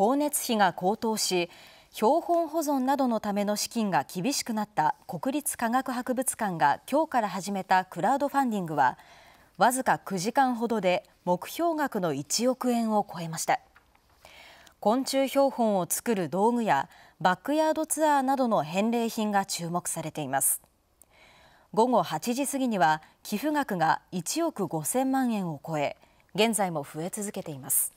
光熱費が高騰し標本保存などのための資金が厳しくなった国立科学博物館が今日から始めたクラウドファンディングはわずか9時間ほどで目標額の1億円を超えました昆虫標本を作る道具やバックヤードツアーなどの返礼品が注目されています午後8時過ぎには寄付額が1億5000万円を超え現在も増え続けています